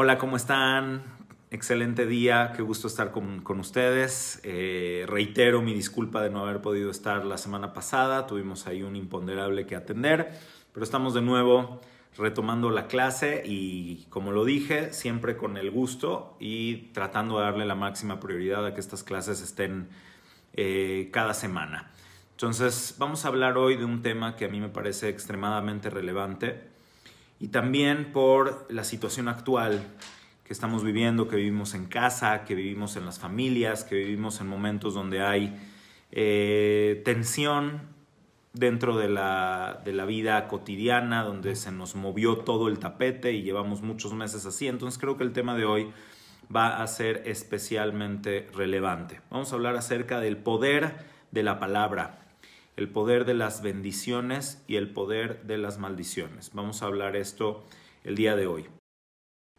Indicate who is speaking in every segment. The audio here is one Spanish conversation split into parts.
Speaker 1: Hola, ¿cómo están? Excelente día, qué gusto estar con, ustedes. Eh, reitero mi disculpa de no haber podido estar la semana pasada, tuvimos ahí un imponderable que atender, pero estamos de nuevo retomando la clase y como lo dije, siempre con el gusto y tratando de darle la máxima prioridad a que estas clases estén eh, cada semana. Entonces, vamos a hablar hoy de un tema que a mí me parece extremadamente relevante y también por la situación actual que estamos viviendo, que vivimos en casa, que vivimos en las familias, que vivimos en momentos donde hay eh, tensión dentro de la, de la vida cotidiana, donde se nos movió todo el tapete y llevamos muchos meses así. Entonces creo que el tema de hoy va a ser especialmente relevante. Vamos a hablar acerca del poder de la palabra el poder de las bendiciones y el poder de las maldiciones. Vamos a hablar esto el día de hoy.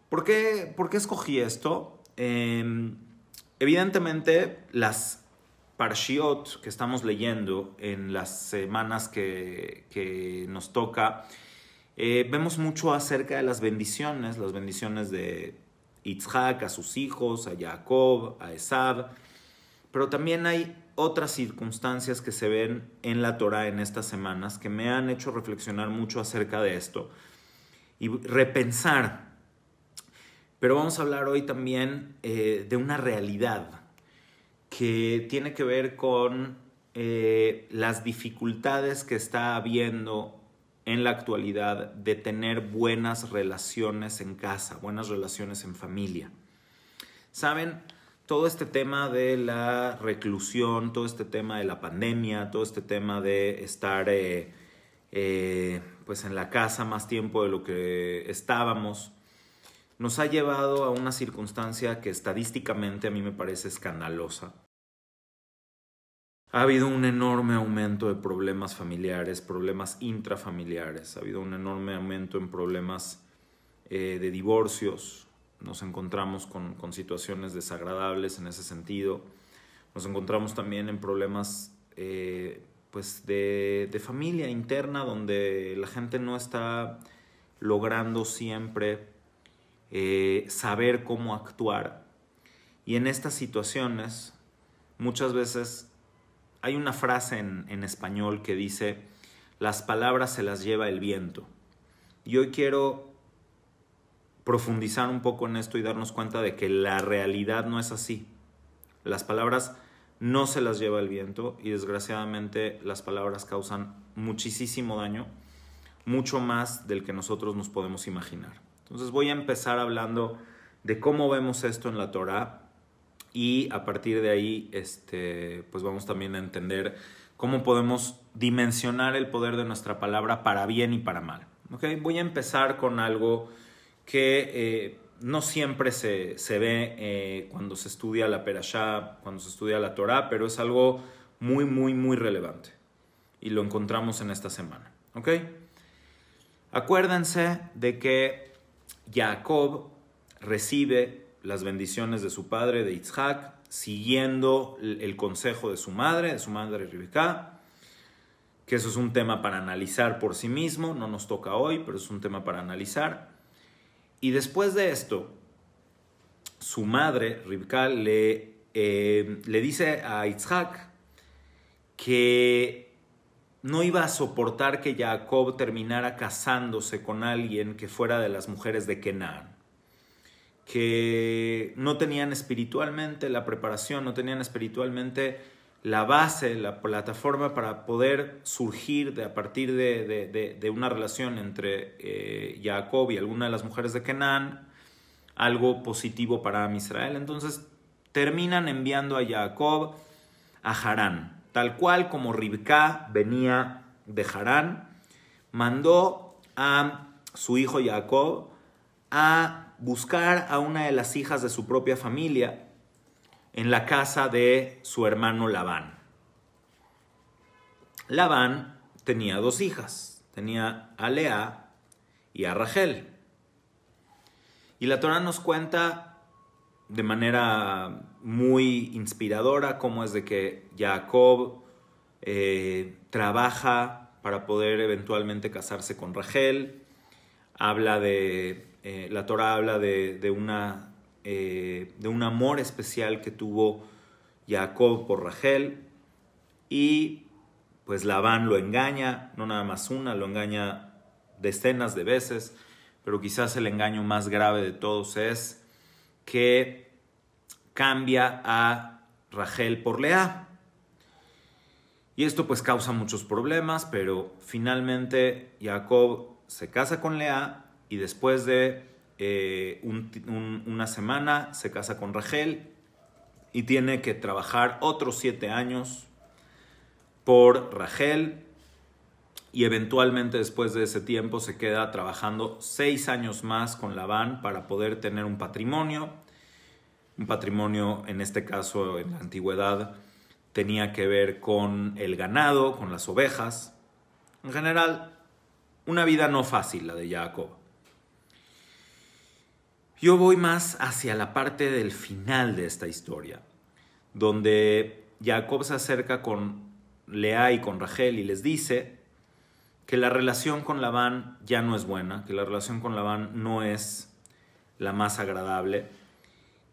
Speaker 1: ¿Por qué, por escogí esto? Em, evidentemente, las parshiot que estamos leyendo en las semanas que, nos toca, eh, vemos mucho acerca de las bendiciones, las bendiciones de Yitzhak, a sus hijos, a Jacob, a Esab, pero también hay otras circunstancias que se ven en la Torah en estas semanas que me han hecho reflexionar mucho acerca de esto y repensar. Pero vamos a hablar hoy también eh, de una realidad que tiene que ver con eh, las dificultades que está habiendo en la actualidad de tener buenas relaciones en casa, buenas relaciones en familia. Saben, todo este tema de la reclusión, todo este tema de la pandemia, todo este tema de estar eh, eh, pues en la casa más tiempo de lo que estábamos, nos ha llevado a una circunstancia que estadísticamente a mí me parece escandalosa. Ha habido un enorme aumento de problemas familiares, problemas intrafamiliares, ha habido un enorme aumento en problemas eh, de divorcios, nos encontramos con, con situaciones desagradables en ese sentido, nos encontramos también en problemas eh, pues de, de familia interna donde la gente no está logrando siempre eh, saber cómo actuar. Y en estas situaciones, muchas veces hay una frase en, en, español que dice, las palabras se las lleva el viento. Y hoy quiero profundizar un poco en esto y darnos cuenta de que la realidad no es así. Las palabras no se las lleva el viento y desgraciadamente las palabras causan muchísimo daño, mucho más del que nosotros nos podemos imaginar. Entonces voy a empezar hablando de cómo vemos esto en la Torá y a partir de ahí este, pues vamos también a entender cómo podemos dimensionar el poder de nuestra palabra para bien y para mal. Voy a empezar con algo que eh, no siempre se, ve eh, cuando se estudia la Perashá, cuando se estudia la Torah, pero es algo muy, muy, muy relevante. Y lo encontramos en esta semana. Acuérdense de que Jacob recibe las bendiciones de su padre, de Isaac, siguiendo el consejo de su madre, de su madre Rebeca, que eso es un tema para analizar por sí mismo, no nos toca hoy, pero es un tema para analizar. Y después de esto, su madre, Rivka, le, eh, le dice a Isaac que no iba a soportar que Jacob terminara casándose con alguien que fuera de las mujeres de Kenan, que no tenían espiritualmente la preparación, no tenían espiritualmente la base, la plataforma para poder surgir de, a partir de, de, de, una relación entre eh, Jacob y alguna de las mujeres de Kenán, algo positivo para Israel. Entonces terminan enviando a Jacob a Harán, tal cual como Ribka venía de Harán, mandó a su hijo Jacob a buscar a una de las hijas de su propia familia, en la casa de su hermano Labán. Labán tenía dos hijas, tenía a Lea y a Rachel. Y la Torah nos cuenta de manera muy inspiradora cómo es de que Jacob eh, trabaja para poder eventualmente casarse con Rachel. Habla de, eh, la Torah habla de una eh, de un amor especial que tuvo Jacob por Rachel y pues Labán lo engaña, no nada más una, lo engaña decenas de veces, pero quizás el engaño más grave de todos es que cambia a Rachel por Lea. Y esto pues causa muchos problemas, pero finalmente Jacob se casa con Lea y después de eh, una semana, se casa con Rachel y tiene que trabajar otros siete años por Rachel y eventualmente después de ese tiempo se queda trabajando seis años más con Labán para poder tener un patrimonio. Un patrimonio, en este caso, en la antigüedad, tenía que ver con el ganado, con las ovejas. En general, una vida no fácil la de Jacob. Yo voy más hacia la parte del final de esta historia, donde Jacob se acerca con Lea y con Rachel y les dice que la relación con Labán ya no es buena, que la relación con Labán no es la más agradable,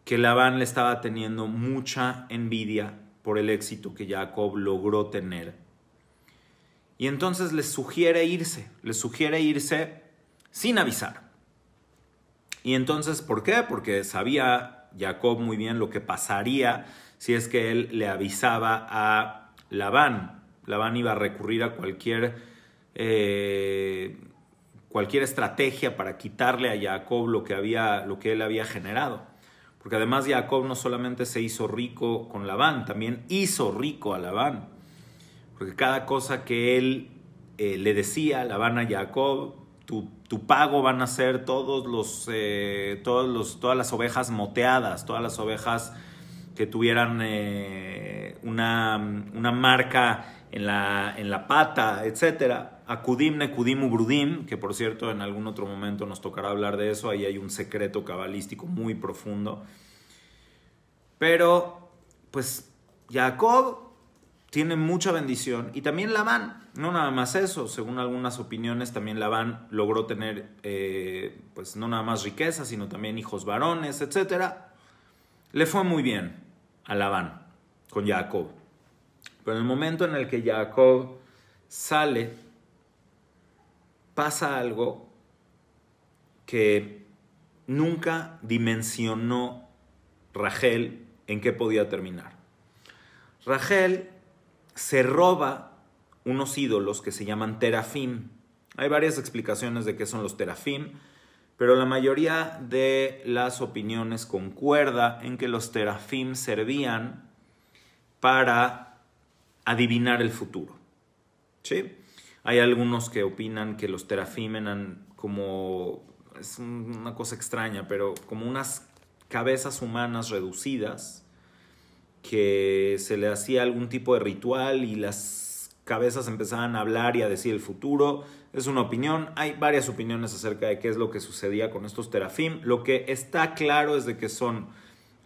Speaker 1: que Labán le estaba teniendo mucha envidia por el éxito que Jacob logró tener. Y entonces les sugiere irse, les sugiere irse sin avisar. Y entonces, ¿por qué? Porque sabía Jacob muy bien lo que pasaría si es que él le avisaba a Labán. Labán iba a recurrir a cualquier, eh, cualquier estrategia para quitarle a Jacob lo que, había, lo que él había generado. Porque además Jacob no solamente se hizo rico con Labán, también hizo rico a Labán. Porque cada cosa que él eh, le decía, a Labán a Jacob, tu, pago van a ser todos los, eh, todos los, todas las ovejas moteadas, todas las ovejas que tuvieran eh, una, marca en la, en la pata, etc. Acudim, necudim Ubrudim, que por cierto en algún otro momento nos tocará hablar de eso, ahí hay un secreto cabalístico muy profundo. Pero, pues, Jacob tiene mucha bendición. Y también Labán, no nada más eso, según algunas opiniones, también Labán logró tener, eh, pues no nada más riqueza, sino también hijos varones, etc. Le fue muy bien a Labán con Jacob. Pero en el momento en el que Jacob sale, pasa algo que nunca dimensionó Rachel en qué podía terminar. Rachel se roba unos ídolos que se llaman terafim. Hay varias explicaciones de qué son los terafim, pero la mayoría de las opiniones concuerda en que los terafim servían para adivinar el futuro. ¿Sí? Hay algunos que opinan que los terafim eran como, es una cosa extraña, pero como unas cabezas humanas reducidas que se le hacía algún tipo de ritual y las cabezas empezaban a hablar y a decir el futuro. Es una opinión. Hay varias opiniones acerca de qué es lo que sucedía con estos terafim. Lo que está claro es de que son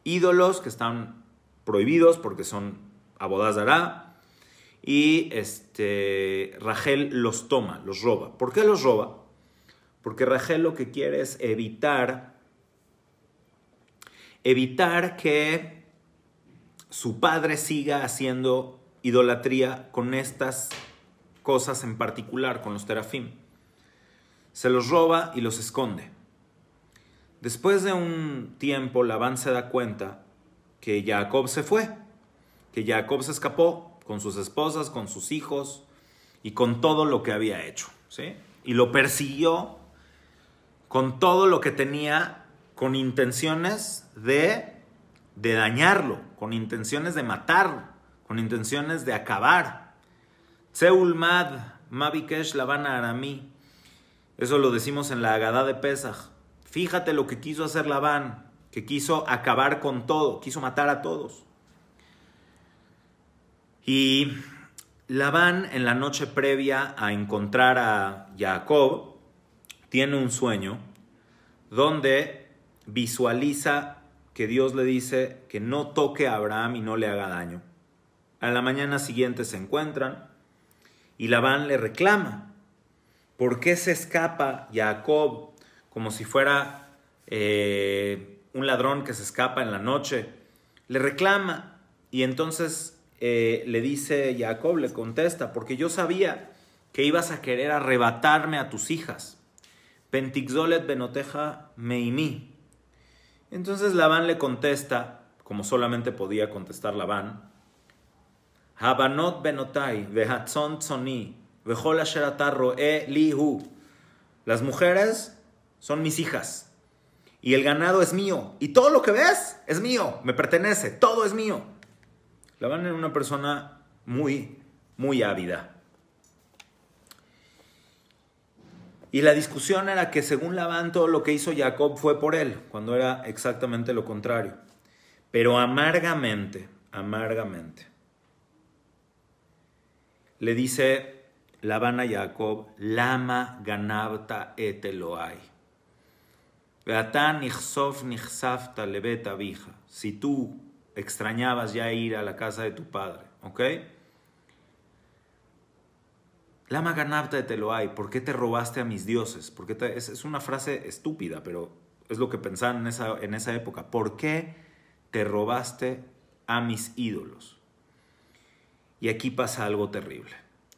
Speaker 1: ídolos que están prohibidos porque son abodazará. Y este, Rachel los toma, los roba. ¿Por qué los roba? Porque Rachel lo que quiere es evitar, evitar que su padre siga haciendo idolatría con estas cosas en particular, con los terafim. Se los roba y los esconde. Después de un tiempo, Labán se da cuenta que Jacob se fue, que Jacob se escapó con sus esposas, con sus hijos y con todo lo que había hecho. ¿sí? Y lo persiguió con todo lo que tenía con intenciones de de dañarlo, con intenciones de matarlo, con intenciones de acabar. Tseulmad, Mavikesh Lavana Aramí. Eso lo decimos en la Agadá de Pesach. Fíjate lo que quiso hacer Labán, que quiso acabar con todo, quiso matar a todos. Y Labán, en la noche previa a encontrar a Jacob, tiene un sueño donde visualiza que Dios le dice que no toque a Abraham y no le haga daño. A la mañana siguiente se encuentran y Labán le reclama. ¿Por qué se escapa Jacob como si fuera eh, un ladrón que se escapa en la noche? Le reclama y entonces eh, le dice Jacob, le contesta, porque yo sabía que ibas a querer arrebatarme a tus hijas. Pentixolet benoteja meimi. Entonces Labán le contesta, como solamente podía contestar Labán, Habanot benotai, e Las mujeres son mis hijas, y el ganado es mío, y todo lo que ves es mío, me pertenece, todo es mío. Labán era una persona muy, muy ávida. Y la discusión era que según Labán todo lo que hizo Jacob fue por él, cuando era exactamente lo contrario. Pero amargamente, amargamente, le dice Labán a Jacob, Lama ganabta eteloai. Si tú extrañabas ya ir a la casa de tu padre, ¿ok? Lama te de Teloay, ¿por qué te robaste a mis dioses? es, una frase estúpida, pero es lo que pensaban en esa, en esa época. ¿Por qué te robaste a mis ídolos? Y aquí pasa algo terrible.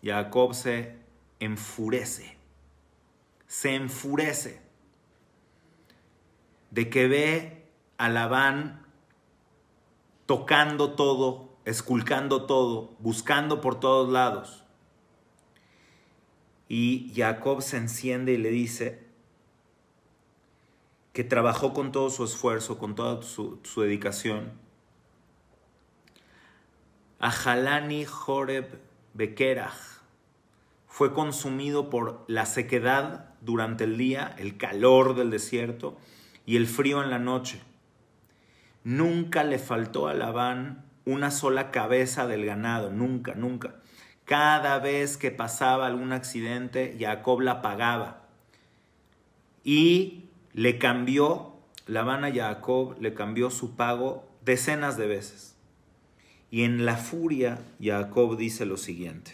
Speaker 1: Jacob se enfurece. Se enfurece de que ve a Labán tocando todo, esculcando todo, buscando por todos lados. Y Jacob se enciende y le dice que trabajó con todo su esfuerzo, con toda su, dedicación. Ajalani Joreb Bekerach fue consumido por la sequedad durante el día, el calor del desierto y el frío en la noche. Nunca le faltó a Labán una sola cabeza del ganado, nunca, nunca. Cada vez que pasaba algún accidente, Jacob la pagaba. Y le cambió, la a Jacob le cambió su pago decenas de veces. Y en la furia, Jacob dice lo siguiente.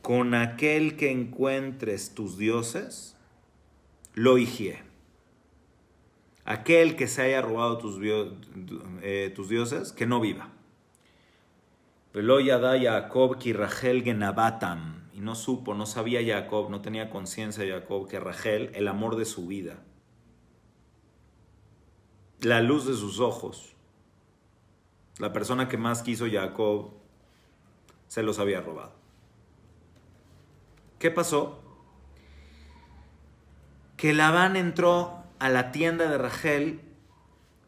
Speaker 1: Con aquel que encuentres tus dioses, lo higie. Aquel que se haya robado tus, eh, tus dioses, que no viva. Jacob Y no supo, no sabía Jacob, no tenía conciencia Jacob que Rachel, el amor de su vida, la luz de sus ojos, la persona que más quiso Jacob, se los había robado. ¿Qué pasó? Que Labán entró a la tienda de Rachel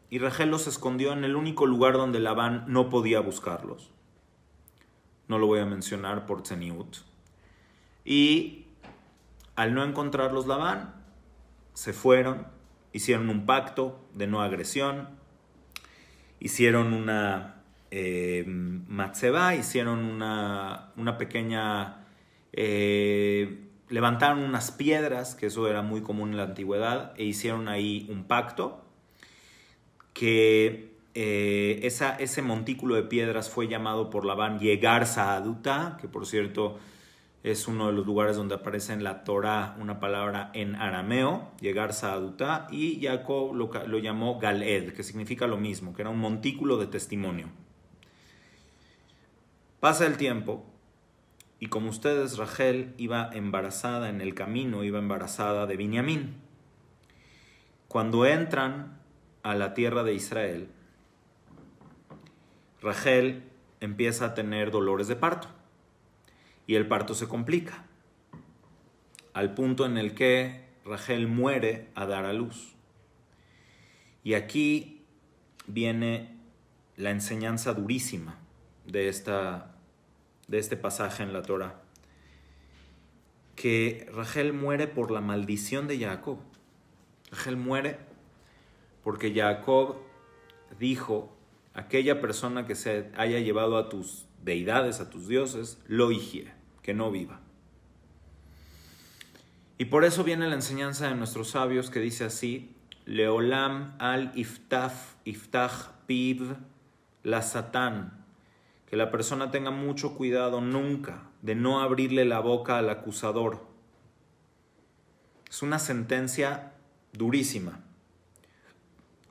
Speaker 1: y Rachel los escondió en el único lugar donde Labán no podía buscarlos no lo voy a mencionar por Zeniut Y al no encontrarlos Labán, se fueron, hicieron un pacto de no agresión, hicieron una eh, matzeba, hicieron una, una pequeña... Eh, levantaron unas piedras, que eso era muy común en la antigüedad, e hicieron ahí un pacto que eh, ese montículo de piedras fue llamado por Labán Llegar Saaduta, que por cierto es uno de los lugares donde aparece en la Torah una palabra en arameo, Llegar Saaduta, y Jacob lo, llamó Galed, que significa lo mismo, que era un montículo de testimonio. Pasa el tiempo, y como ustedes, Rachel iba embarazada en el camino, iba embarazada de Binyamin. Cuando entran a la tierra de Israel, Rachel empieza a tener dolores de parto y el parto se complica al punto en el que Rachel muere a dar a luz. Y aquí viene la enseñanza durísima de, esta, de este pasaje en la Torah, que Rachel muere por la maldición de Jacob. Rachel muere porque Jacob dijo aquella persona que se haya llevado a tus deidades, a tus dioses, lo higie, que no viva. Y por eso viene la enseñanza de nuestros sabios que dice así, Leolam al iftaf, iftach Pib la satán, que la persona tenga mucho cuidado nunca de no abrirle la boca al acusador. Es una sentencia durísima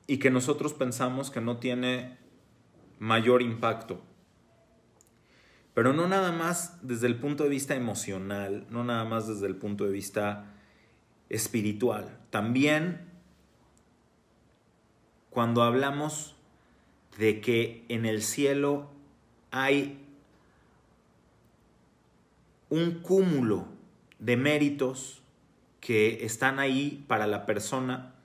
Speaker 1: y que nosotros pensamos que no tiene mayor impacto. Pero no nada más desde el punto de vista emocional, no nada más desde el punto de vista espiritual. También cuando hablamos de que en el cielo hay un cúmulo de méritos que están ahí para la persona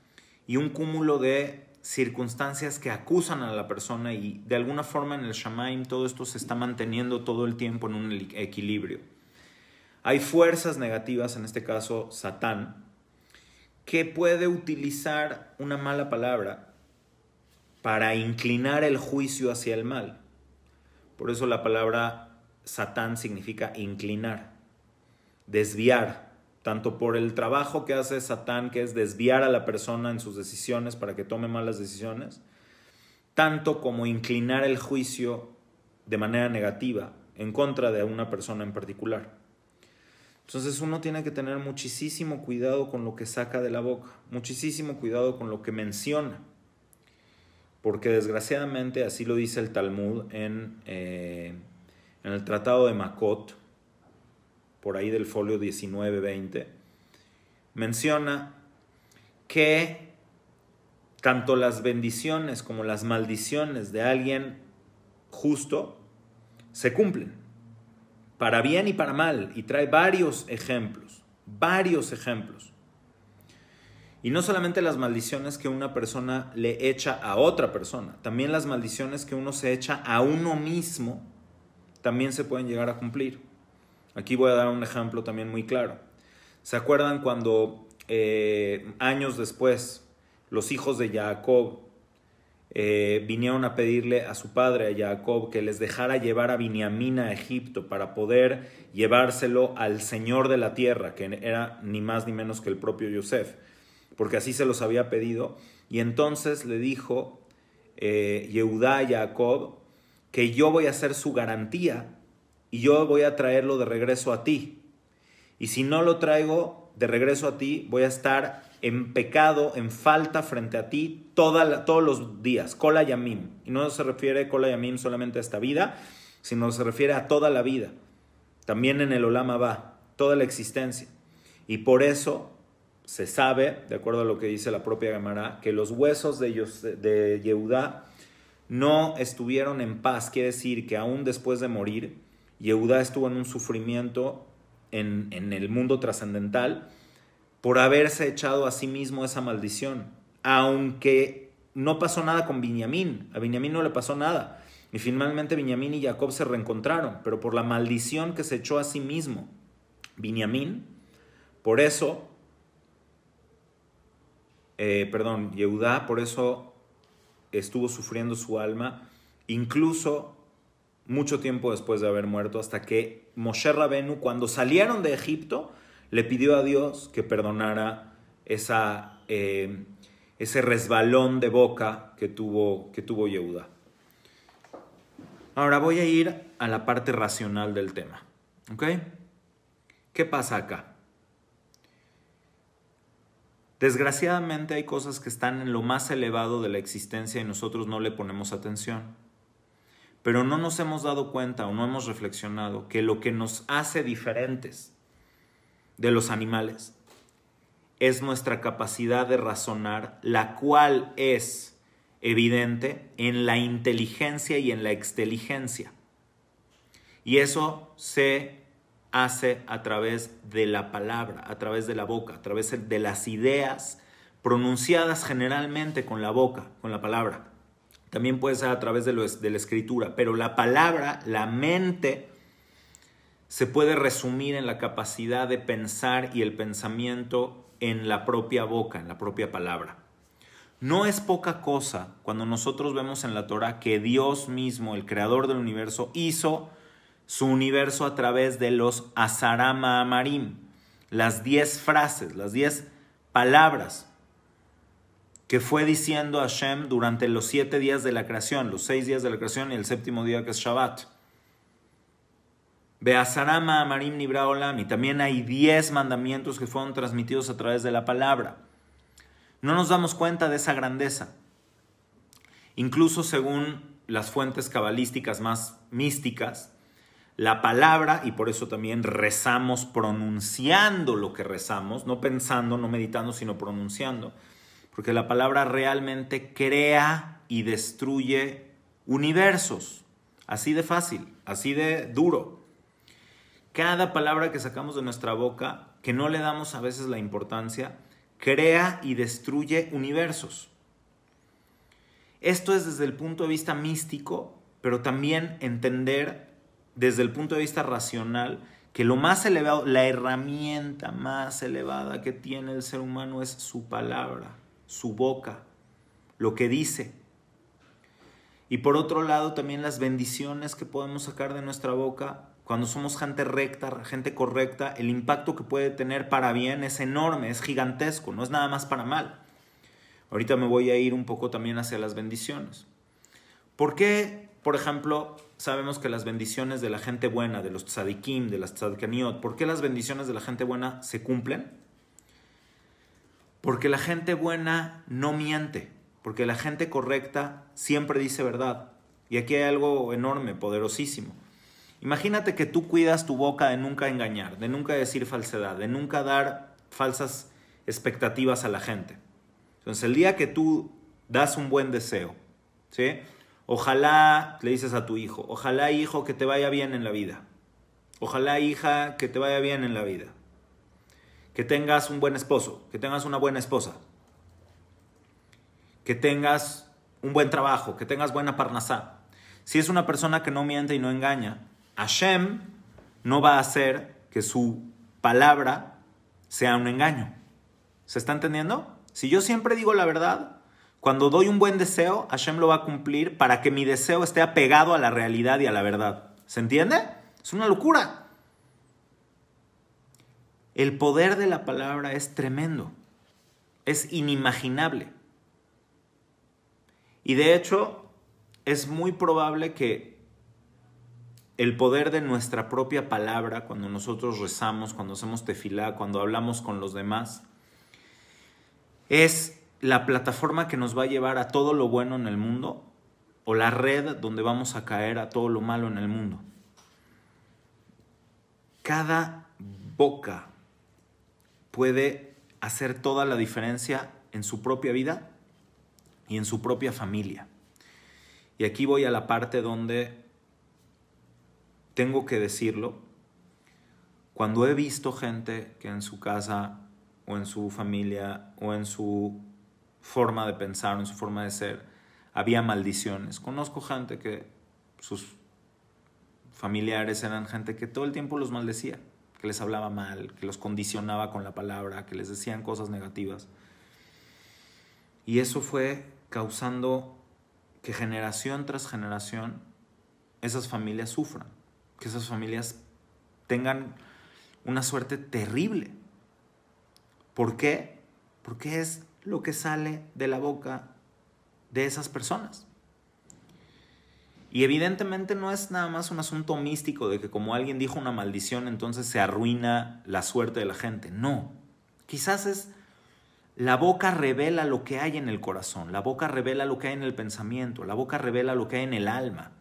Speaker 1: y un cúmulo de circunstancias que acusan a la persona y de alguna forma en el Shamaim todo esto se está manteniendo todo el tiempo en un equilibrio. Hay fuerzas negativas, en este caso Satán, que puede utilizar una mala palabra para inclinar el juicio hacia el mal. Por eso la palabra Satán significa inclinar, desviar, tanto por el trabajo que hace Satán, que es desviar a la persona en sus decisiones para que tome malas decisiones, tanto como inclinar el juicio de manera negativa en contra de una persona en particular. Entonces uno tiene que tener muchísimo cuidado con lo que saca de la boca, muchísimo cuidado con lo que menciona, porque desgraciadamente así lo dice el Talmud en, eh, en el Tratado de Makot, por ahí del folio 19-20, menciona que tanto las bendiciones como las maldiciones de alguien justo se cumplen, para bien y para mal, y trae varios ejemplos, varios ejemplos. Y no solamente las maldiciones que una persona le echa a otra persona, también las maldiciones que uno se echa a uno mismo también se pueden llegar a cumplir. Aquí voy a dar un ejemplo también muy claro. ¿Se acuerdan cuando eh, años después los hijos de Jacob eh, vinieron a pedirle a su padre, a Jacob, que les dejara llevar a Biniamín a Egipto para poder llevárselo al Señor de la tierra, que era ni más ni menos que el propio Yosef, porque así se los había pedido. Y entonces le dijo eh, Yehudá a Jacob que yo voy a ser su garantía y yo voy a traerlo de regreso a ti. Y si no lo traigo de regreso a ti, voy a estar en pecado, en falta frente a ti toda todos los días, cola yamim. Y no se refiere cola yamim solamente a esta vida, sino se refiere a toda la vida. También en el olama va, toda la existencia. Y por eso se sabe, de acuerdo a lo que dice la propia Gemara, que los huesos de, de Yehudá no estuvieron en paz. Quiere decir que aún después de morir, Yehudá estuvo en un sufrimiento en, el mundo trascendental por haberse echado a sí mismo esa maldición, aunque no pasó nada con Binyamin, a Binyamin no le pasó nada. Y finalmente Binyamin y Jacob se reencontraron, pero por la maldición que se echó a sí mismo Binyamin, por eso, eh, perdón, Yehudá, por eso estuvo sufriendo su alma, incluso mucho tiempo después de haber muerto, hasta que Moshe Rabenu, cuando salieron de Egipto, le pidió a Dios que perdonara esa, eh, ese resbalón de boca que tuvo, que tuvo Yehuda. Ahora voy a ir a la parte racional del tema. ¿Ok? ¿Qué pasa acá? Desgraciadamente hay cosas que están en lo más elevado de la existencia y nosotros no le ponemos atención pero no nos hemos dado cuenta o no hemos reflexionado que lo que nos hace diferentes de los animales es nuestra capacidad de razonar, la cual es evidente en la inteligencia y en la exteligencia. Y eso se hace a través de la palabra, a través de la boca, a través de las ideas pronunciadas generalmente con la boca, con la palabra. También puede ser a través de, la escritura, pero la palabra, la mente, se puede resumir en la capacidad de pensar y el pensamiento en la propia boca, en la propia palabra. No es poca cosa cuando nosotros vemos en la Torah que Dios mismo, el creador del universo, hizo su universo a través de los Azarama Amarim, las diez frases, las diez palabras que fue diciendo Hashem durante los siete días de la creación, los seis días de la creación y el séptimo día que es Shabbat. Beazarama Amarim Nibra Y también hay diez mandamientos que fueron transmitidos a través de la palabra. No nos damos cuenta de esa grandeza. Incluso según las fuentes cabalísticas más místicas, la palabra, y por eso también rezamos pronunciando lo que rezamos, no pensando, no meditando, sino pronunciando porque la palabra realmente crea y destruye universos. Así de fácil, así de duro. Cada palabra que sacamos de nuestra boca, que no le damos a veces la importancia, crea y destruye universos. Esto es desde el punto de vista místico, pero también entender desde el punto de vista racional que lo más elevado, la herramienta más elevada que tiene el ser humano es su palabra su boca, lo que dice. Y por otro lado, también las bendiciones que podemos sacar de nuestra boca cuando somos gente recta, gente correcta, el impacto que puede tener para bien es enorme, es gigantesco, no es nada más para mal. Ahorita me voy a ir un poco también hacia las bendiciones. ¿Por qué, por ejemplo, sabemos que las bendiciones de la gente buena, de los tzadikim, de las tzadkaniot, por qué las bendiciones de la gente buena se cumplen? Porque la gente buena no miente, porque la gente correcta siempre dice verdad. Y aquí hay algo enorme, poderosísimo. Imagínate que tú cuidas tu boca de nunca engañar, de nunca decir falsedad, de nunca dar falsas expectativas a la gente. Entonces, el día que tú das un buen deseo, ¿sí? Ojalá, le dices a tu hijo, ojalá hijo que te vaya bien en la vida. Ojalá hija que te vaya bien en la vida que tengas un buen esposo, que tengas una buena esposa, que tengas un buen trabajo, que tengas buena parnasá. Si es una persona que no miente y no engaña, Hashem no va a hacer que su palabra sea un engaño. ¿Se está entendiendo? Si yo siempre digo la verdad, cuando doy un buen deseo, Hashem lo va a cumplir para que mi deseo esté apegado a la realidad y a la verdad. ¿Se entiende? Es una locura. El poder de la palabra es tremendo, es inimaginable. Y de hecho, es muy probable que el poder de nuestra propia palabra, cuando nosotros rezamos, cuando hacemos tefilá, cuando hablamos con los demás, es la plataforma que nos va a llevar a todo lo bueno en el mundo o la red donde vamos a caer a todo lo malo en el mundo. Cada boca puede hacer toda la diferencia en su propia vida y en su propia familia. Y aquí voy a la parte donde tengo que decirlo. Cuando he visto gente que en su casa o en su familia o en su forma de pensar o en su forma de ser había maldiciones. Conozco gente que sus familiares eran gente que todo el tiempo los maldecía que les hablaba mal, que los condicionaba con la palabra, que les decían cosas negativas. Y eso fue causando que generación tras generación esas familias sufran, que esas familias tengan una suerte terrible. ¿Por qué? Porque es lo que sale de la boca de esas personas. Y evidentemente no es nada más un asunto místico de que como alguien dijo una maldición, entonces se arruina la suerte de la gente. No, quizás es la boca revela lo que hay en el corazón, la boca revela lo que hay en el pensamiento, la boca revela lo que hay en el alma.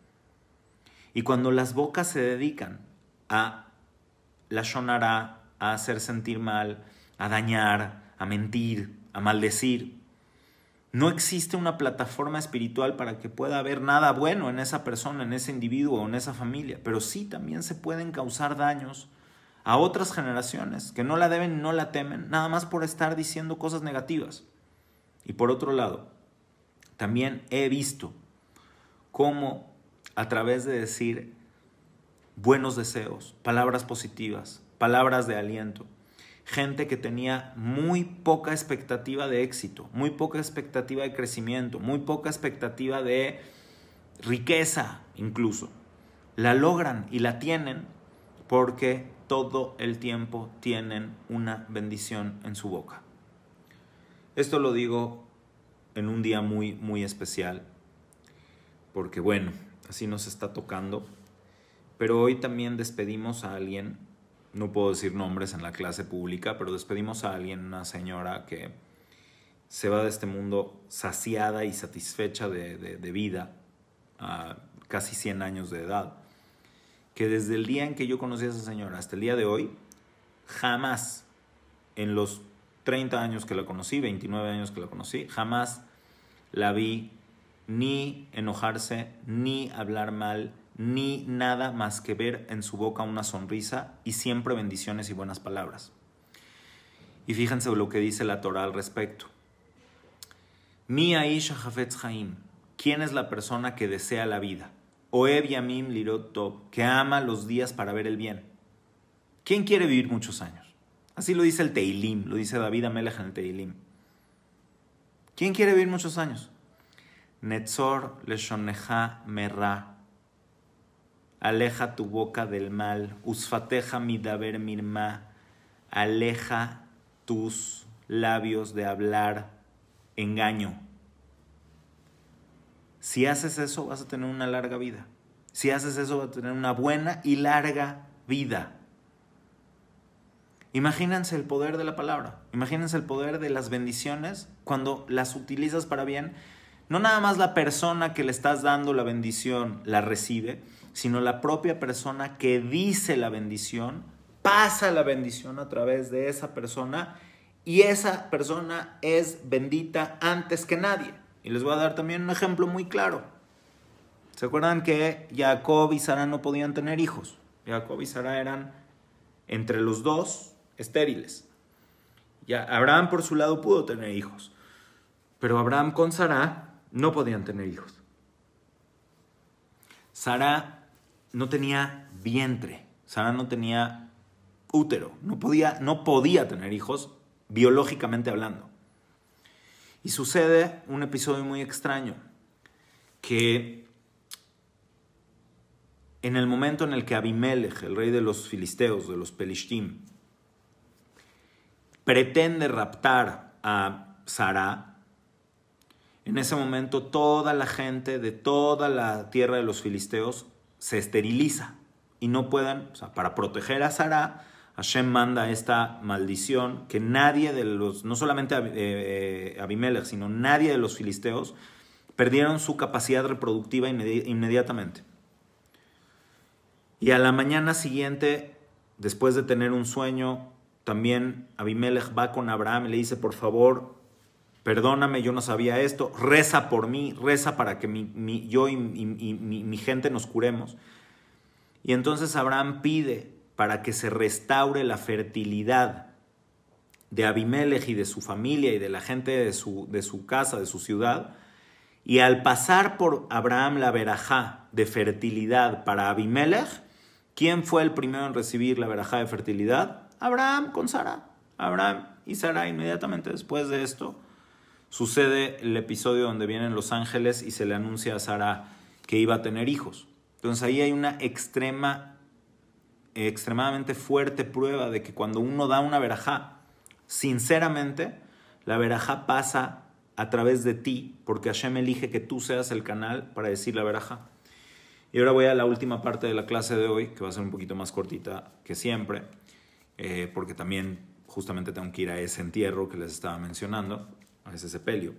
Speaker 1: Y cuando las bocas se dedican a la shonara, a hacer sentir mal, a dañar, a mentir, a maldecir, no existe una plataforma espiritual para que pueda haber nada bueno en esa persona, en ese individuo o en esa familia, pero sí también se pueden causar daños a otras generaciones que no la deben, no la temen, nada más por estar diciendo cosas negativas. Y por otro lado, también he visto cómo a través de decir buenos deseos, palabras positivas, palabras de aliento, gente que tenía muy poca expectativa de éxito, muy poca expectativa de crecimiento, muy poca expectativa de riqueza incluso. La logran y la tienen porque todo el tiempo tienen una bendición en su boca. Esto lo digo en un día muy, muy especial, porque bueno, así nos está tocando. Pero hoy también despedimos a alguien no puedo decir nombres en la clase pública, pero despedimos a alguien, una señora que se va de este mundo saciada y satisfecha de, vida, a casi 100 años de edad, que desde el día en que yo conocí a esa señora hasta el día de hoy, jamás en los 30 años que la conocí, 29 años que la conocí, jamás la vi ni enojarse, ni hablar mal, ni nada más que ver en su boca una sonrisa y siempre bendiciones y buenas palabras. Y fíjense lo que dice la Torah al respecto. Mi Aisha Hafetz Haim, ¿quién es la persona que desea la vida? Oeb Yamim Lirot que ama los días para ver el bien. ¿Quién quiere vivir muchos años? Así lo dice el Teilim, lo dice David Amelech el Teilim. ¿Quién quiere vivir muchos años? Netzor Leshoneja merah. Aleja tu boca del mal. Usfateja mi daber mirma. Aleja tus labios de hablar engaño. Si haces eso vas a tener una larga vida. Si haces eso vas a tener una buena y larga vida. Imagínense el poder de la palabra. Imagínense el poder de las bendiciones cuando las utilizas para bien. No nada más la persona que le estás dando la bendición la recibe, sino la propia persona que dice la bendición, pasa la bendición a través de esa persona y esa persona es bendita antes que nadie. Y les voy a dar también un ejemplo muy claro. ¿Se acuerdan que Jacob y Sara no podían tener hijos? Jacob y Sara eran entre los dos estériles. Ya Abraham por su lado pudo tener hijos, pero Abraham con Sara no podían tener hijos. Sara no tenía vientre, Sara no tenía útero, no podía, no podía tener hijos biológicamente hablando. Y sucede un episodio muy extraño, que en el momento en el que Abimelech, el rey de los filisteos, de los pelishtim, pretende raptar a Sara, en ese momento toda la gente de toda la tierra de los filisteos se esteriliza y no puedan, o sea, para proteger a Sara, Hashem manda esta maldición que nadie de los, no solamente eh, eh, Abimelech, sino nadie de los filisteos perdieron su capacidad reproductiva inmediatamente. Y a la mañana siguiente, después de tener un sueño, también Abimelech va con Abraham y le dice, por favor, perdóname, yo no sabía esto, reza por mí, reza para que yo y, mi, gente nos curemos. Y entonces Abraham pide para que se restaure la fertilidad de Abimelech y de su familia y de la gente de su, de su casa, de su ciudad. Y al pasar por Abraham la verajá de fertilidad para Abimelech, ¿quién fue el primero en recibir la verajá de fertilidad? Abraham con Sara. Abraham y Sara inmediatamente después de esto sucede el episodio donde vienen los ángeles y se le anuncia a Sara que iba a tener hijos. Entonces ahí hay una extrema, extremadamente fuerte prueba de que cuando uno da una verajá, sinceramente, la verajá pasa a través de ti, porque Hashem elige que tú seas el canal para decir la verajá. Y ahora voy a la última parte de la clase de hoy, que va a ser un poquito más cortita que siempre, eh, porque también justamente tengo que ir a ese entierro que les estaba mencionando a ese sepelio.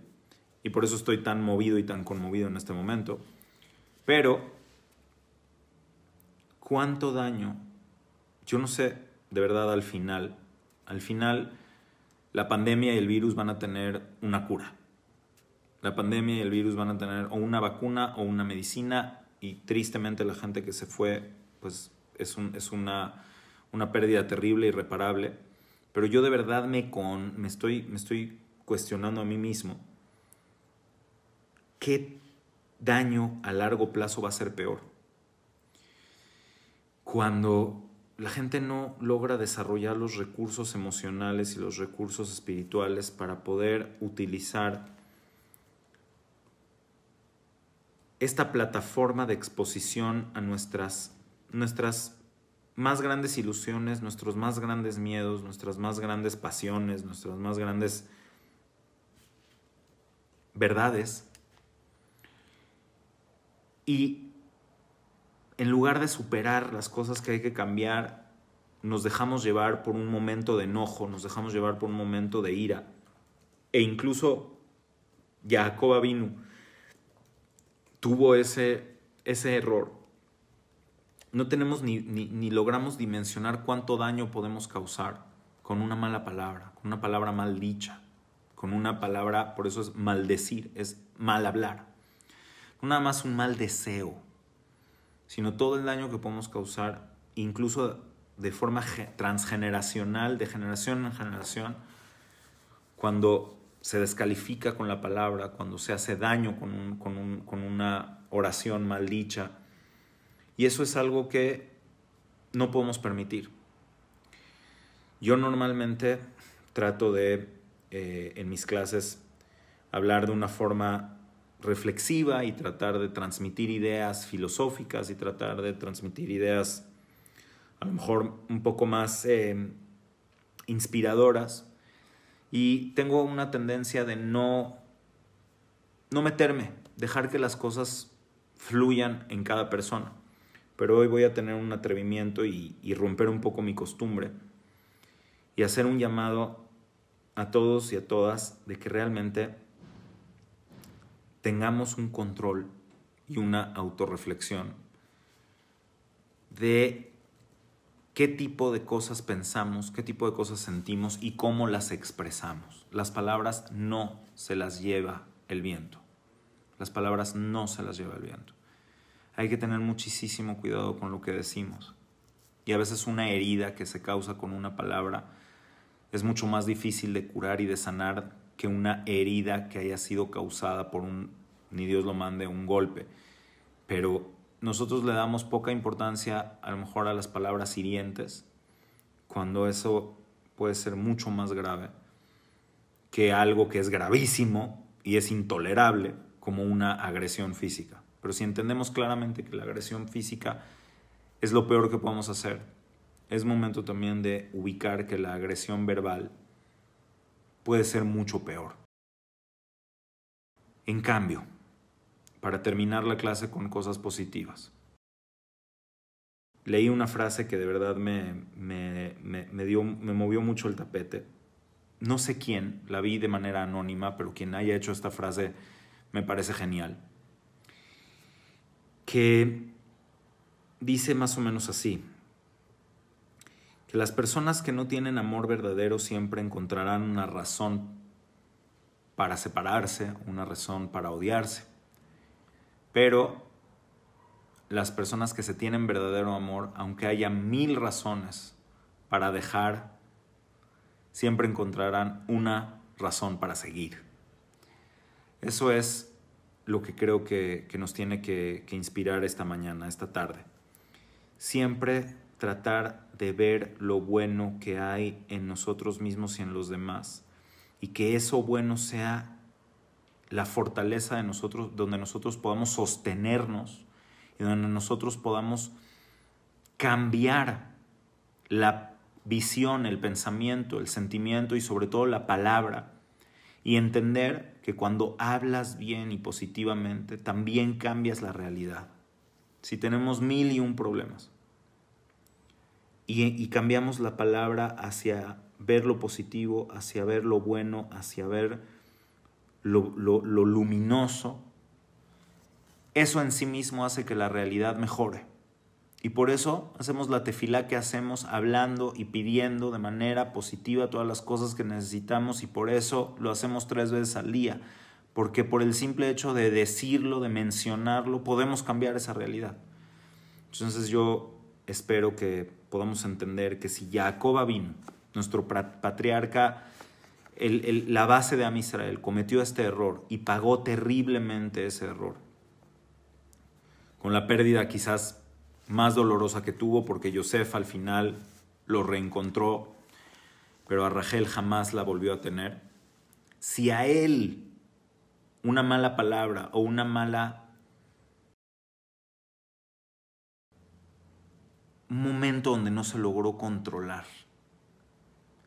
Speaker 1: Y por eso estoy tan movido y tan conmovido en este momento. Pero, ¿cuánto daño? Yo no sé, de verdad, al final. Al final, la pandemia y el virus van a tener una cura. La pandemia y el virus van a tener o una vacuna o una medicina. Y tristemente la gente que se fue, pues es, un, es una, una pérdida terrible, irreparable. Pero yo de verdad me, con, me, estoy, me estoy cuestionando a mí mismo, ¿qué daño a largo plazo va a ser peor? Cuando la gente no logra desarrollar los recursos emocionales y los recursos espirituales para poder utilizar esta plataforma de exposición a nuestras, nuestras más grandes ilusiones, nuestros más grandes miedos, nuestras más grandes pasiones, nuestras más grandes verdades y en lugar de superar las cosas que hay que cambiar, nos dejamos llevar por un momento de enojo, nos dejamos llevar por un momento de ira. E incluso Jacob Avinu tuvo ese, ese error. No tenemos ni, ni logramos dimensionar cuánto daño podemos causar con una mala palabra, con una palabra mal dicha con una palabra, por eso es maldecir, es mal hablar. No nada más un mal deseo, sino todo el daño que podemos causar, incluso de forma transgeneracional, de generación en generación, cuando se descalifica con la palabra, cuando se hace daño con, con una oración maldicha. Y eso es algo que no podemos permitir. Yo normalmente trato de eh, en mis clases hablar de una forma reflexiva y tratar de transmitir ideas filosóficas y tratar de transmitir ideas a lo mejor un poco más em, inspiradoras. Y tengo una tendencia de no, no meterme, dejar que las cosas fluyan en cada persona. Pero hoy voy a tener un atrevimiento y, y romper un poco mi costumbre y hacer un llamado a todos y a todas de que realmente tengamos un control y una autorreflexión de qué tipo de cosas pensamos, qué tipo de cosas sentimos y cómo las expresamos. Las palabras no se las lleva el viento. Las palabras no se las lleva el viento. Hay que tener muchísimo cuidado con lo que decimos. Y a veces una herida que se causa con una palabra es mucho más difícil de curar y de sanar que una herida que haya sido causada por un, ni Dios lo mande, un golpe. Pero nosotros le damos poca importancia a lo mejor a las palabras hirientes, cuando eso puede ser mucho más grave que algo que es gravísimo y es intolerable como una agresión física. Pero si entendemos claramente que la agresión física es lo peor que podemos hacer, es momento también de ubicar que la agresión verbal puede ser mucho peor. En cambio, para terminar la clase con cosas positivas, leí una frase que de verdad me, me, me movió mucho el tapete. No sé quién, la vi de manera anónima, pero quien haya hecho esta frase me parece genial. Que dice más o menos así, las personas que no tienen amor verdadero siempre encontrarán una razón para separarse, una razón para odiarse. Pero las personas que se tienen verdadero amor, aunque haya mil razones para dejar, siempre encontrarán una razón para seguir. Eso es lo que creo que, nos tiene que, que inspirar esta mañana, esta tarde. Siempre tratar de ver lo bueno que hay en nosotros mismos y en los demás. Y que eso bueno sea la fortaleza de nosotros, donde nosotros podamos sostenernos y donde nosotros podamos cambiar la visión, el pensamiento, el sentimiento y sobre todo la palabra. Y entender que cuando hablas bien y positivamente, también cambias la realidad. Si tenemos mil y un problemas, y, cambiamos la palabra hacia ver lo positivo, hacia ver lo bueno, hacia ver lo, lo luminoso, eso en sí mismo hace que la realidad mejore. Y por eso hacemos la tefilá que hacemos hablando y pidiendo de manera positiva todas las cosas que necesitamos y por eso lo hacemos tres veces al día. Porque por el simple hecho de decirlo, de mencionarlo, podemos cambiar esa realidad. Entonces yo espero que podamos entender que si Jacob Abin, nuestro patriarca, la base de Amisrael, cometió este error y pagó terriblemente ese error, con la pérdida quizás más dolorosa que tuvo, porque Yosef al final lo reencontró, pero a Rachel jamás la volvió a tener. Si a él una mala palabra o una mala momento donde no se logró controlar.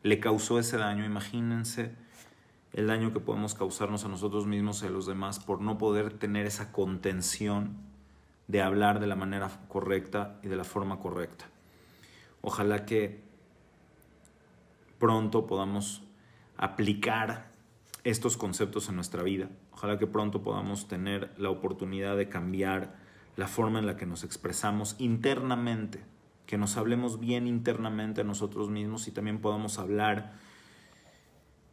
Speaker 1: Le causó ese daño, imagínense el daño que podemos causarnos a nosotros mismos y a los demás por no poder tener esa contención de hablar de la manera correcta y de la forma correcta. Ojalá que pronto podamos aplicar estos conceptos en nuestra vida. Ojalá que pronto podamos tener la oportunidad de cambiar la forma en la que nos expresamos internamente que nos hablemos bien internamente a nosotros mismos y también podamos hablar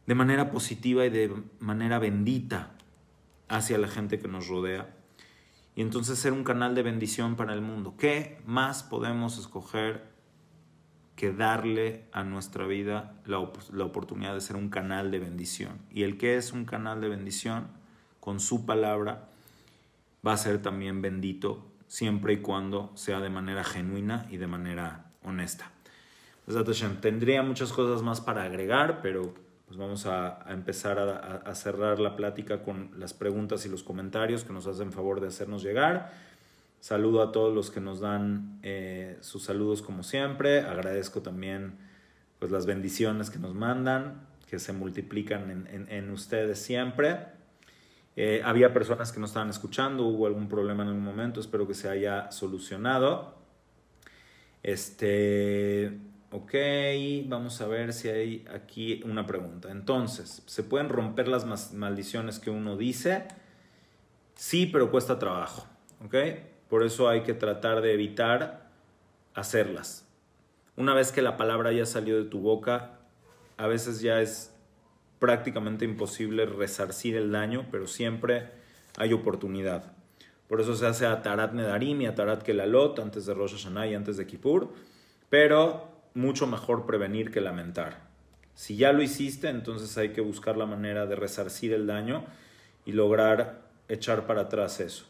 Speaker 1: de manera positiva y de manera bendita hacia la gente que nos rodea. Y entonces ser un canal de bendición para el mundo. ¿Qué más podemos escoger que darle a nuestra vida la, la oportunidad de ser un canal de bendición? Y el que es un canal de bendición, con su palabra, va a ser también bendito siempre y cuando sea de manera genuina y de manera honesta. Pues, tendría muchas cosas más para agregar, pero pues vamos a, empezar a, cerrar la plática con las preguntas y los comentarios que nos hacen favor de hacernos llegar. Saludo a todos los que nos dan eh, sus saludos como siempre. Agradezco también pues, las bendiciones que nos mandan, que se multiplican en ustedes siempre. Eh, había personas que no estaban escuchando, hubo algún problema en algún momento, espero que se haya solucionado. Este, ok, vamos a ver si hay aquí una pregunta. Entonces, ¿se pueden romper las maldiciones que uno dice? Sí, pero cuesta trabajo, ok. Por eso hay que tratar de evitar hacerlas. Una vez que la palabra ya salió de tu boca, a veces ya es prácticamente imposible resarcir el daño, pero siempre hay oportunidad. Por eso se hace Atarat Nedarim y Atarat Kelalot antes de Rosh Hashanah y antes de Kippur, pero mucho mejor prevenir que lamentar. Si ya lo hiciste, entonces hay que buscar la manera de resarcir el daño y lograr echar para atrás eso.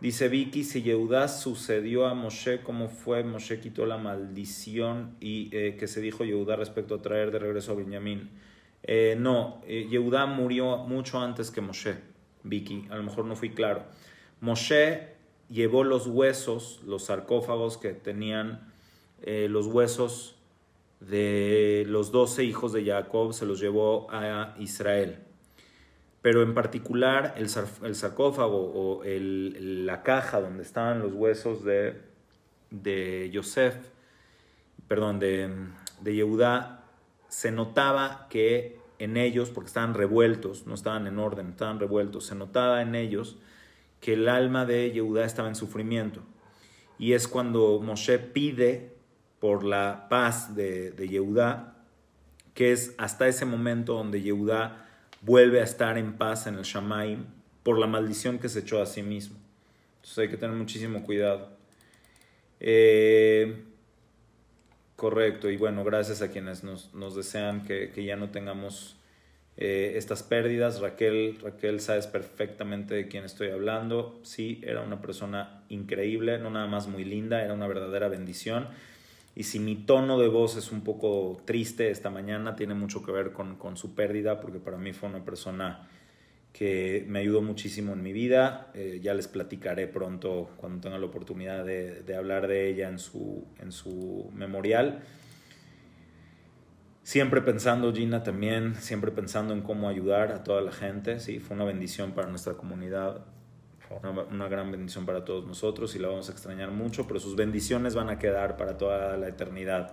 Speaker 1: Dice Vicky, si Yehudá sucedió a Moshe, ¿cómo fue? Moshe quitó la maldición y eh, que se dijo Yehudá respecto a traer de regreso a Benjamín. Eh, no, eh, Yehudá murió mucho antes que Moshe, Vicky, a lo mejor no fui claro. Moshe llevó los huesos, los sarcófagos que tenían eh, los huesos de los doce hijos de Jacob, se los llevó a Israel. Pero en particular el, sarcófago o la caja donde estaban los huesos de, de Yosef, perdón, de, de se notaba que en ellos, porque estaban revueltos, no estaban en orden, estaban revueltos, se notaba en ellos que el alma de Yehudá estaba en sufrimiento. Y es cuando Moshe pide por la paz de, de Yehudá, que es hasta ese momento donde Yehudá vuelve a estar en paz en el Shamaim por la maldición que se echó a sí mismo. Entonces hay que tener muchísimo cuidado. Eh, Correcto, y bueno, gracias a quienes nos, desean que, ya no tengamos eh, estas pérdidas. Raquel, Raquel sabes perfectamente de quién estoy hablando. Sí, era una persona increíble, no nada más muy linda, era una verdadera bendición. Y si mi tono de voz es un poco triste esta mañana, tiene mucho que ver con, con su pérdida, porque para mí fue una persona que me ayudó muchísimo en mi vida. Eh, ya les platicaré pronto, cuando tenga la oportunidad de, hablar de ella en su, en su memorial. Siempre pensando, Gina, también, siempre pensando en cómo ayudar a toda la gente. Sí, fue una bendición para nuestra comunidad, una, gran bendición para todos nosotros y la vamos a extrañar mucho, pero sus bendiciones van a quedar para toda la eternidad.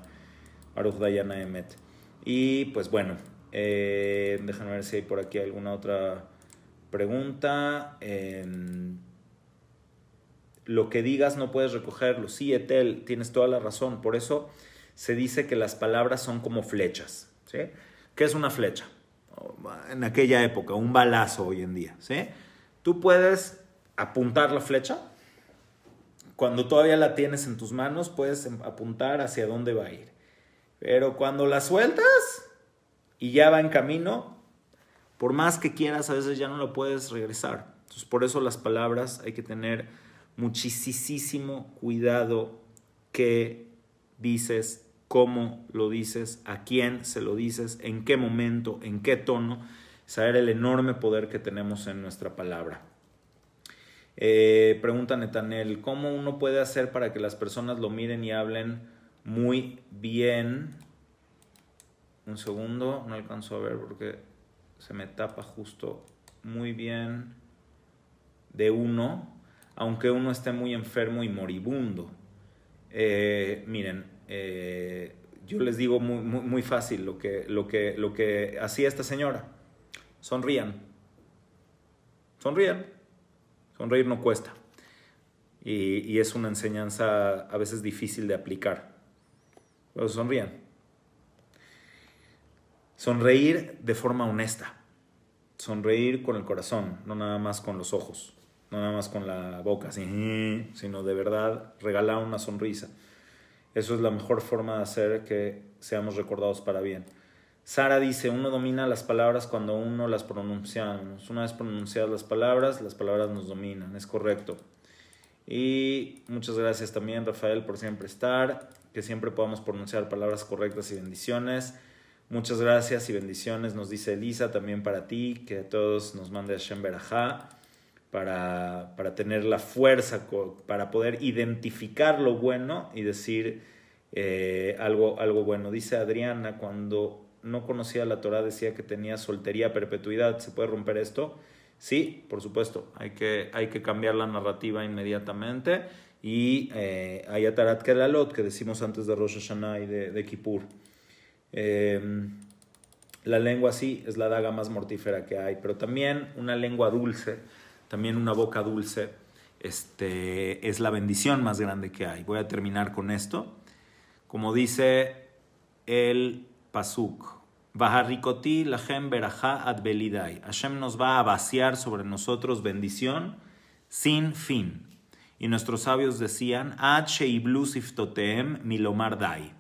Speaker 1: Baruch Dayana Emet. Y pues bueno, eh, déjame ver si hay por aquí alguna otra Pregunta, em, lo que digas no puedes recogerlo. Sí, Etel, tienes toda la razón. Por eso se dice que las palabras son como flechas. ¿sí? ¿Qué es una flecha? En aquella época, un balazo hoy en día. ¿sí? Tú puedes apuntar la flecha. Cuando todavía la tienes en tus manos, puedes em, apuntar hacia dónde va a ir. Pero cuando la sueltas y ya va en camino, por más que quieras, a veces ya no lo puedes regresar. Entonces, por eso las palabras hay que tener muchísimo cuidado qué dices, cómo lo dices, a quién se lo dices, en qué momento, en qué tono, saber el enorme poder que tenemos en nuestra palabra. Eh, pregunta Netanel, ¿cómo uno puede hacer para que las personas lo miren y hablen muy bien? Un segundo, no alcanzo a ver porque se me tapa justo muy bien de uno, aunque uno esté muy enfermo y moribundo. Eh, miren, eh, yo les digo muy, fácil lo que, lo, lo que hacía esta señora. Sonrían. Sonrían. Sonreír no cuesta. Y, y es una enseñanza a veces difícil de aplicar. Pero sonrían. Sonreír de forma honesta. Sonreír con el corazón, no nada más con los ojos, no nada más con la boca, sino de verdad regalar una sonrisa. Eso es la mejor forma de hacer que seamos recordados para bien. Sara dice, uno domina las palabras cuando uno las pronuncia. Una vez pronunciadas las palabras, las palabras nos dominan. Es correcto. Y muchas gracias también, Rafael, por siempre estar. Que siempre podamos pronunciar palabras correctas y bendiciones. Muchas gracias y bendiciones, nos dice Elisa, también para ti, que a todos nos mande a Berajá, para, para tener la fuerza, para poder identificar lo bueno y decir eh, algo, algo bueno. Dice Adriana, cuando no conocía la Torah decía que tenía soltería perpetuidad, ¿se puede romper esto? Sí, por supuesto, hay que, hay que cambiar la narrativa inmediatamente. Y eh, Atarat Kelalot, que decimos antes de Rosh Hashanah y de, de Kippur. Em, la lengua sí es la daga más mortífera que hay, pero también una lengua dulce, también una boca dulce, este, es la bendición más grande que hay. Voy a terminar con esto. Como dice el Pasuk, Baharikoti Lahem Adbelidai. Hashem nos va a vaciar sobre nosotros bendición sin fin. Y nuestros sabios decían, Ad Sheiblu Siftoteem Milomar Dai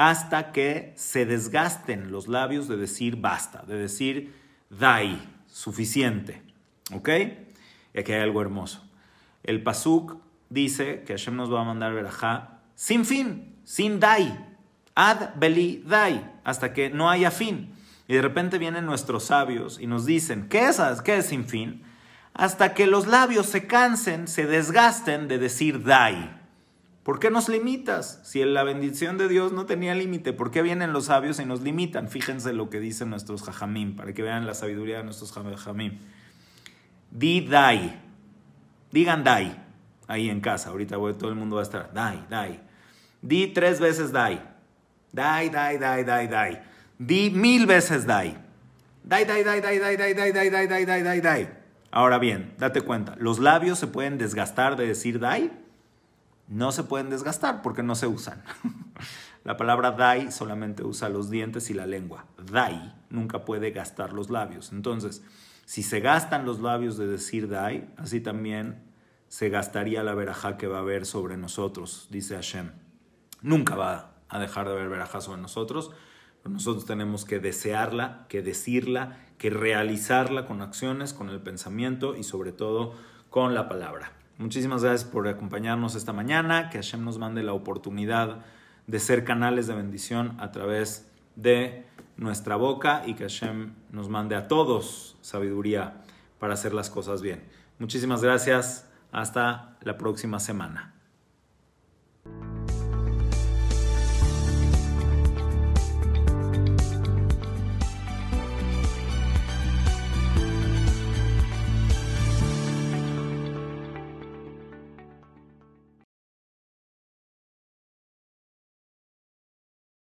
Speaker 1: hasta que se desgasten los labios de decir basta, de decir dai, suficiente. ¿Ok? Y aquí hay algo hermoso. El Pasuk dice que Hashem nos va a mandar verajá sin fin, sin dai, ad beli dai, hasta que no haya fin. Y de repente vienen nuestros sabios y nos dicen, ¿qué es, qué es sin fin? Hasta que los labios se cansen, se desgasten de decir dai. ¿Por qué nos limitas? Si la bendición de Dios no tenía límite, ¿por qué vienen los sabios y nos limitan? Fíjense lo que dicen nuestros jajamim, para que vean la sabiduría de nuestros jajamim. Di dai. Digan dai. Ahí en casa, ahorita todo el mundo va a estar. Dai, dai. Di tres veces dai. Dai, dai, dai, dai, dai. Di mil veces dai. Dai, dai, dai, dai, dai, dai, dai, dai, dai, dai, dai, dai. Ahora bien, date cuenta, ¿los labios se pueden desgastar de decir dai? no se pueden desgastar porque no se usan. la palabra dai solamente usa los dientes y la lengua. Dai nunca puede gastar los labios. Entonces, si se gastan los labios de decir dai, así también se gastaría la verajá que va a haber sobre nosotros, dice Hashem. Nunca va a dejar de haber verajá sobre nosotros, nosotros tenemos que desearla, que decirla, que realizarla con acciones, con el pensamiento y sobre todo con la palabra. Muchísimas gracias por acompañarnos esta mañana. Que Hashem nos mande la oportunidad de ser canales de bendición a través de nuestra boca y que Hashem nos mande a todos sabiduría para hacer las cosas bien. Muchísimas gracias. Hasta la próxima semana.